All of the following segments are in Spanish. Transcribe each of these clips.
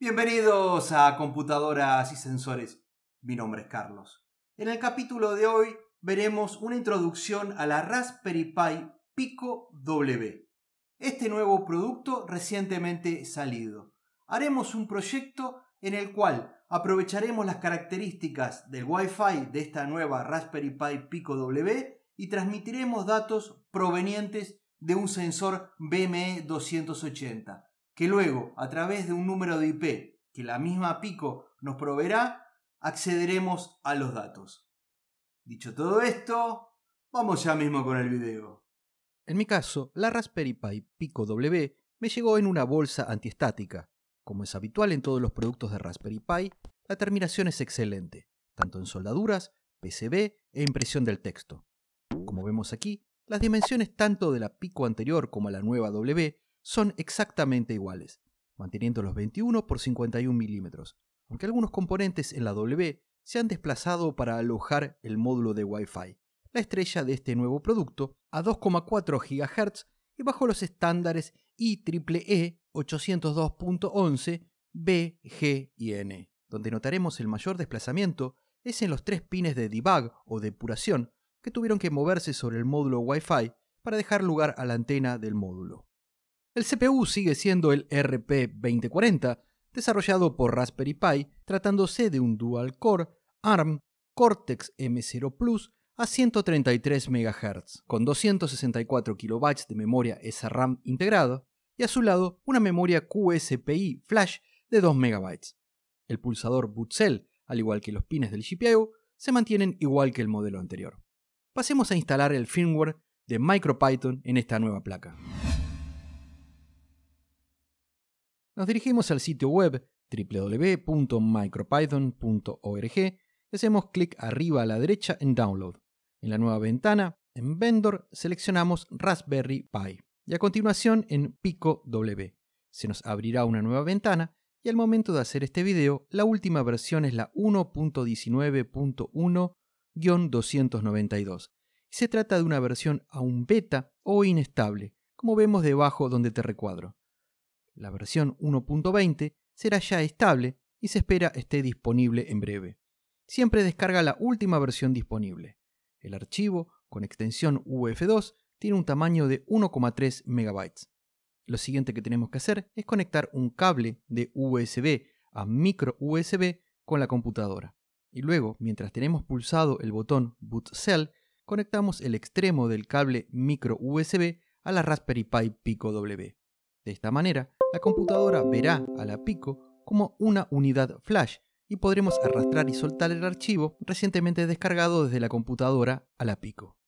Bienvenidos a Computadoras y Sensores. Mi nombre es Carlos. En el capítulo de hoy veremos una introducción a la Raspberry Pi Pico W, este nuevo producto recientemente salido. Haremos un proyecto en el cual aprovecharemos las características del Wi-Fi de esta nueva Raspberry Pi Pico W y transmitiremos datos provenientes de un sensor BME 280 que luego, a través de un número de IP que la misma Pico nos proveerá, accederemos a los datos. Dicho todo esto, vamos ya mismo con el video. En mi caso, la Raspberry Pi Pico W me llegó en una bolsa antiestática. Como es habitual en todos los productos de Raspberry Pi, la terminación es excelente, tanto en soldaduras, PCB e impresión del texto. Como vemos aquí, las dimensiones tanto de la Pico anterior como la nueva W son exactamente iguales, manteniendo los 21 por 51 milímetros, aunque algunos componentes en la W se han desplazado para alojar el módulo de Wi-Fi, la estrella de este nuevo producto, a 2,4 GHz y bajo los estándares e IEEE 802.11 B, G y N. Donde notaremos el mayor desplazamiento es en los tres pines de debug o depuración que tuvieron que moverse sobre el módulo Wi-Fi para dejar lugar a la antena del módulo. El CPU sigue siendo el RP2040, desarrollado por Raspberry Pi, tratándose de un dual-core ARM Cortex M0 Plus a 133 MHz, con 264 KB de memoria SRAM integrado y a su lado una memoria QSPI flash de 2 MB. El pulsador BootSel, al igual que los pines del GPIO, se mantienen igual que el modelo anterior. Pasemos a instalar el firmware de MicroPython en esta nueva placa. nos dirigimos al sitio web www.micropython.org y hacemos clic arriba a la derecha en Download. En la nueva ventana, en Vendor, seleccionamos Raspberry Pi y a continuación en Pico W. Se nos abrirá una nueva ventana y al momento de hacer este video, la última versión es la 1.19.1-292. Se trata de una versión aún beta o inestable, como vemos debajo donde te recuadro. La versión 1.20 será ya estable y se espera esté disponible en breve. Siempre descarga la última versión disponible. El archivo, con extensión UF2, tiene un tamaño de 1,3 MB. Lo siguiente que tenemos que hacer es conectar un cable de USB a micro USB con la computadora. Y luego, mientras tenemos pulsado el botón Boot Cell, conectamos el extremo del cable micro USB a la Raspberry Pi Pico W. De esta manera, la computadora verá a la Pico como una unidad flash y podremos arrastrar y soltar el archivo recientemente descargado desde la computadora a la Pico.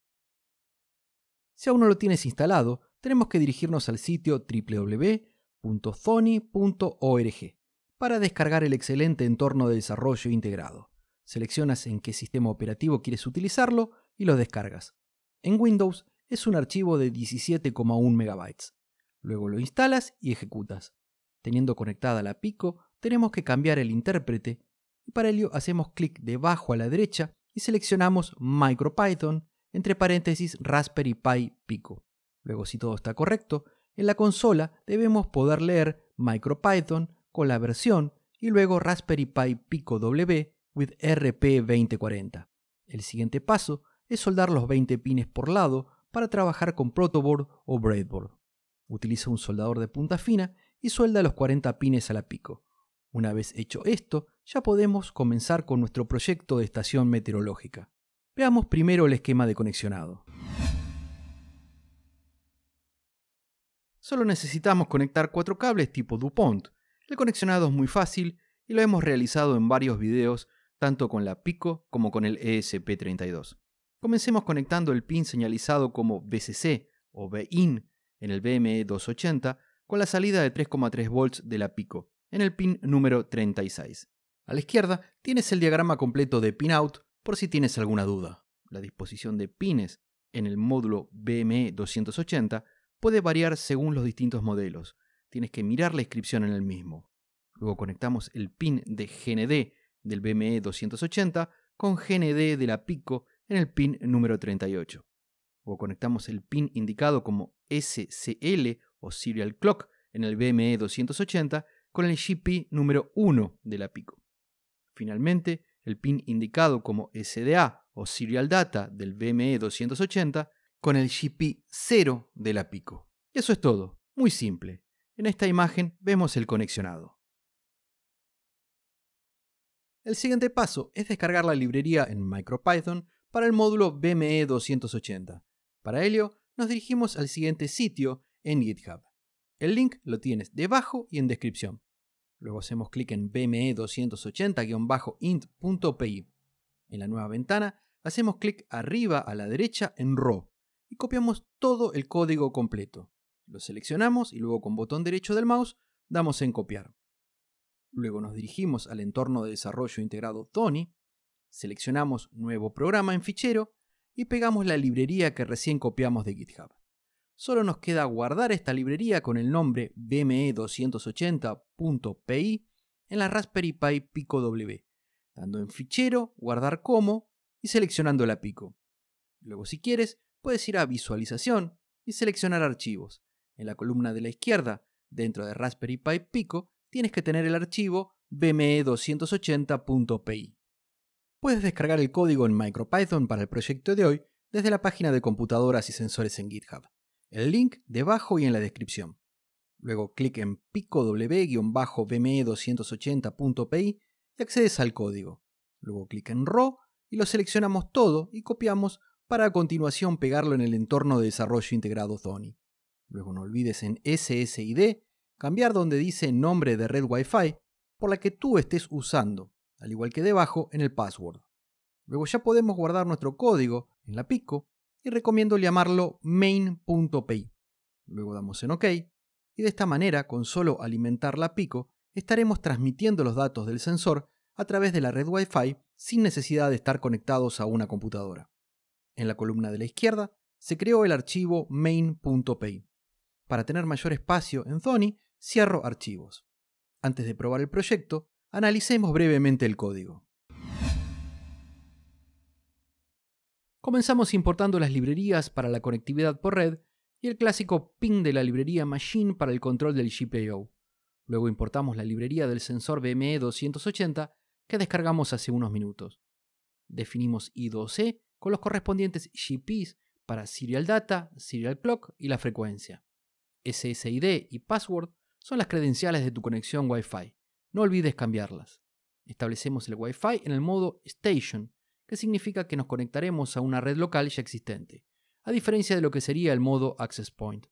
Si aún no lo tienes instalado, tenemos que dirigirnos al sitio www.thony.org para descargar el excelente entorno de desarrollo integrado. Seleccionas en qué sistema operativo quieres utilizarlo y lo descargas. En Windows es un archivo de 17,1 MB. Luego lo instalas y ejecutas. Teniendo conectada la pico, tenemos que cambiar el intérprete para ello hacemos clic debajo a la derecha y seleccionamos MicroPython entre paréntesis Raspberry Pi Pico. Luego si todo está correcto, en la consola debemos poder leer MicroPython con la versión y luego Raspberry Pi Pico W with RP2040. El siguiente paso es soldar los 20 pines por lado para trabajar con protoboard o breadboard. Utiliza un soldador de punta fina y suelda los 40 pines a la pico. Una vez hecho esto, ya podemos comenzar con nuestro proyecto de estación meteorológica. Veamos primero el esquema de conexionado. Solo necesitamos conectar cuatro cables tipo DuPont. El conexionado es muy fácil y lo hemos realizado en varios videos, tanto con la Pico como con el ESP32. Comencemos conectando el pin señalizado como BCC o BIN en el bme 280 con la salida de 3,3 volts de la pico, en el pin número 36. A la izquierda tienes el diagrama completo de pinout por si tienes alguna duda. La disposición de pines en el módulo BME 280 puede variar según los distintos modelos. Tienes que mirar la inscripción en el mismo. Luego conectamos el pin de GND del BME 280 con GND de la Pico en el pin número 38 o conectamos el pin indicado como SCL o Serial Clock en el BME 280 con el GP número 1 de la Pico. Finalmente, el pin indicado como SDA o Serial Data del BME 280 con el GP 0 de la Pico. Eso es todo, muy simple. En esta imagen vemos el conexionado. El siguiente paso es descargar la librería en MicroPython para el módulo BME 280 para ello, nos dirigimos al siguiente sitio en GitHub. El link lo tienes debajo y en descripción. Luego hacemos clic en bme280-int.py. En la nueva ventana, hacemos clic arriba a la derecha en RAW y copiamos todo el código completo. Lo seleccionamos y luego con botón derecho del mouse damos en copiar. Luego nos dirigimos al entorno de desarrollo integrado Tony, seleccionamos Nuevo programa en fichero y pegamos la librería que recién copiamos de GitHub. Solo nos queda guardar esta librería con el nombre bme280.pi en la Raspberry Pi Pico W, dando en fichero, guardar como y seleccionando la pico. Luego si quieres, puedes ir a visualización y seleccionar archivos. En la columna de la izquierda, dentro de Raspberry Pi Pico, tienes que tener el archivo bme280.pi puedes descargar el código en MicroPython para el proyecto de hoy desde la página de computadoras y sensores en GitHub. El link debajo y en la descripción. Luego clic en pico-bme280.pi w e y accedes al código. Luego clic en RAW y lo seleccionamos todo y copiamos para a continuación pegarlo en el entorno de desarrollo integrado Zoni. Luego no olvides en SSID cambiar donde dice nombre de red Wi-Fi por la que tú estés usando al igual que debajo en el password. Luego ya podemos guardar nuestro código en la Pico y recomiendo llamarlo main.py. Luego damos en OK y de esta manera, con solo alimentar la Pico, estaremos transmitiendo los datos del sensor a través de la red Wi-Fi sin necesidad de estar conectados a una computadora. En la columna de la izquierda se creó el archivo main.py. Para tener mayor espacio en Zony, cierro archivos. Antes de probar el proyecto, Analicemos brevemente el código. Comenzamos importando las librerías para la conectividad por red y el clásico ping de la librería Machine para el control del GPIO. Luego importamos la librería del sensor BME 280 que descargamos hace unos minutos. Definimos I2C e con los correspondientes GPs para Serial Data, Serial Clock y la frecuencia. SSID y Password son las credenciales de tu conexión Wi-Fi. No olvides cambiarlas. Establecemos el Wi-Fi en el modo Station, que significa que nos conectaremos a una red local ya existente, a diferencia de lo que sería el modo Access Point.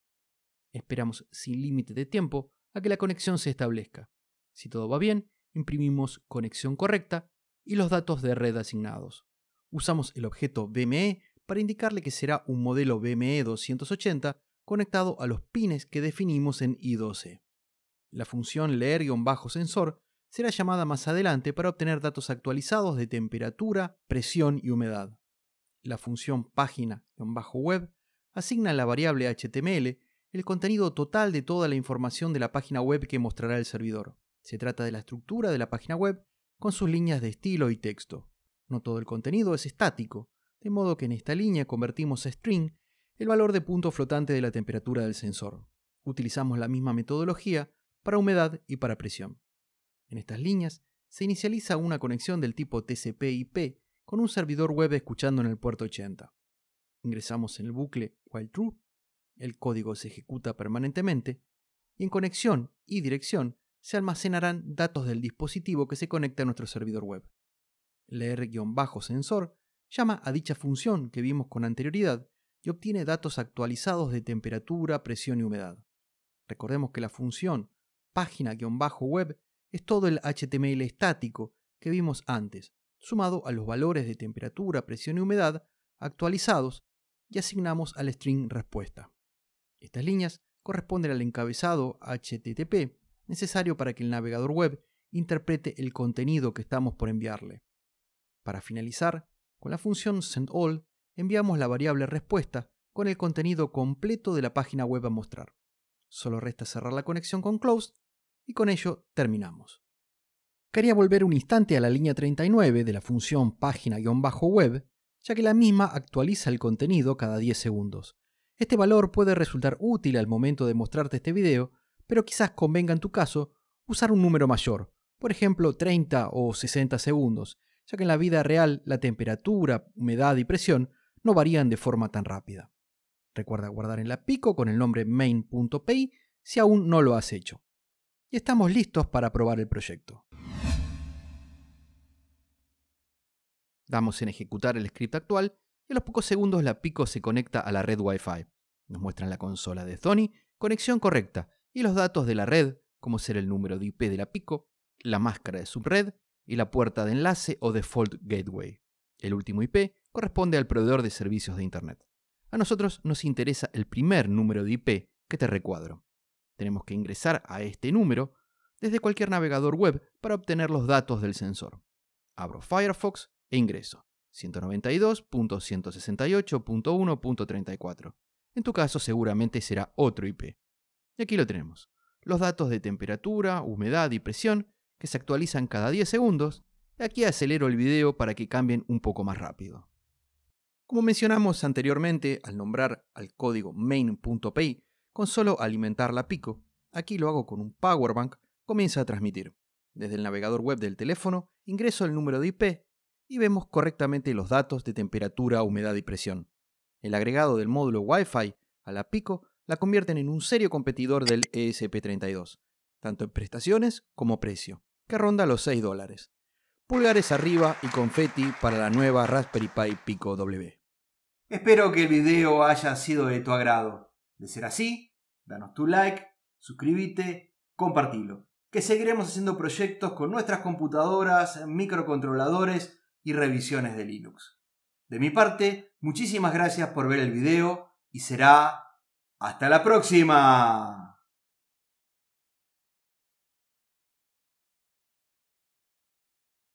Esperamos sin límite de tiempo a que la conexión se establezca. Si todo va bien, imprimimos conexión correcta y los datos de red asignados. Usamos el objeto BME para indicarle que será un modelo BME 280 conectado a los pines que definimos en I12. La función leer-sensor será llamada más adelante para obtener datos actualizados de temperatura, presión y humedad. La función página-web asigna a la variable HTML el contenido total de toda la información de la página web que mostrará el servidor. Se trata de la estructura de la página web con sus líneas de estilo y texto. No todo el contenido es estático, de modo que en esta línea convertimos a string el valor de punto flotante de la temperatura del sensor. Utilizamos la misma metodología para humedad y para presión. En estas líneas se inicializa una conexión del tipo TCP/IP con un servidor web escuchando en el puerto 80. Ingresamos en el bucle while true, el código se ejecuta permanentemente y en conexión y dirección se almacenarán datos del dispositivo que se conecta a nuestro servidor web. Leer-sensor llama a dicha función que vimos con anterioridad y obtiene datos actualizados de temperatura, presión y humedad. Recordemos que la función página-web es todo el HTML estático que vimos antes, sumado a los valores de temperatura, presión y humedad actualizados y asignamos al string respuesta. Estas líneas corresponden al encabezado HTTP necesario para que el navegador web interprete el contenido que estamos por enviarle. Para finalizar, con la función sendAll enviamos la variable respuesta con el contenido completo de la página web a mostrar. Solo resta cerrar la conexión con close y con ello terminamos. Quería volver un instante a la línea 39 de la función página-web, ya que la misma actualiza el contenido cada 10 segundos. Este valor puede resultar útil al momento de mostrarte este video, pero quizás convenga en tu caso usar un número mayor, por ejemplo 30 o 60 segundos, ya que en la vida real la temperatura, humedad y presión no varían de forma tan rápida. Recuerda guardar en la pico con el nombre main.py si aún no lo has hecho y estamos listos para probar el proyecto. Damos en ejecutar el script actual y a los pocos segundos la Pico se conecta a la red Wi-Fi. Nos muestran la consola de Sony, conexión correcta y los datos de la red, como ser el número de IP de la Pico, la máscara de subred y la puerta de enlace o default gateway. El último IP corresponde al proveedor de servicios de Internet. A nosotros nos interesa el primer número de IP que te recuadro. Tenemos que ingresar a este número desde cualquier navegador web para obtener los datos del sensor. Abro Firefox e ingreso 192.168.1.34. En tu caso seguramente será otro IP. Y aquí lo tenemos. Los datos de temperatura, humedad y presión que se actualizan cada 10 segundos. Y Aquí acelero el video para que cambien un poco más rápido. Como mencionamos anteriormente, al nombrar al código main.py, con solo alimentar la pico, aquí lo hago con un powerbank, comienza a transmitir. Desde el navegador web del teléfono ingreso el número de IP y vemos correctamente los datos de temperatura, humedad y presión. El agregado del módulo Wi-Fi a la Pico la convierten en un serio competidor del ESP32, tanto en prestaciones como precio, que ronda los 6 dólares. Pulgares arriba y confeti para la nueva Raspberry Pi Pico W. Espero que el video haya sido de tu agrado. De ser así, danos tu like, suscríbete, compartilo. Que seguiremos haciendo proyectos con nuestras computadoras, microcontroladores y revisiones de Linux. De mi parte, muchísimas gracias por ver el video y será hasta la próxima.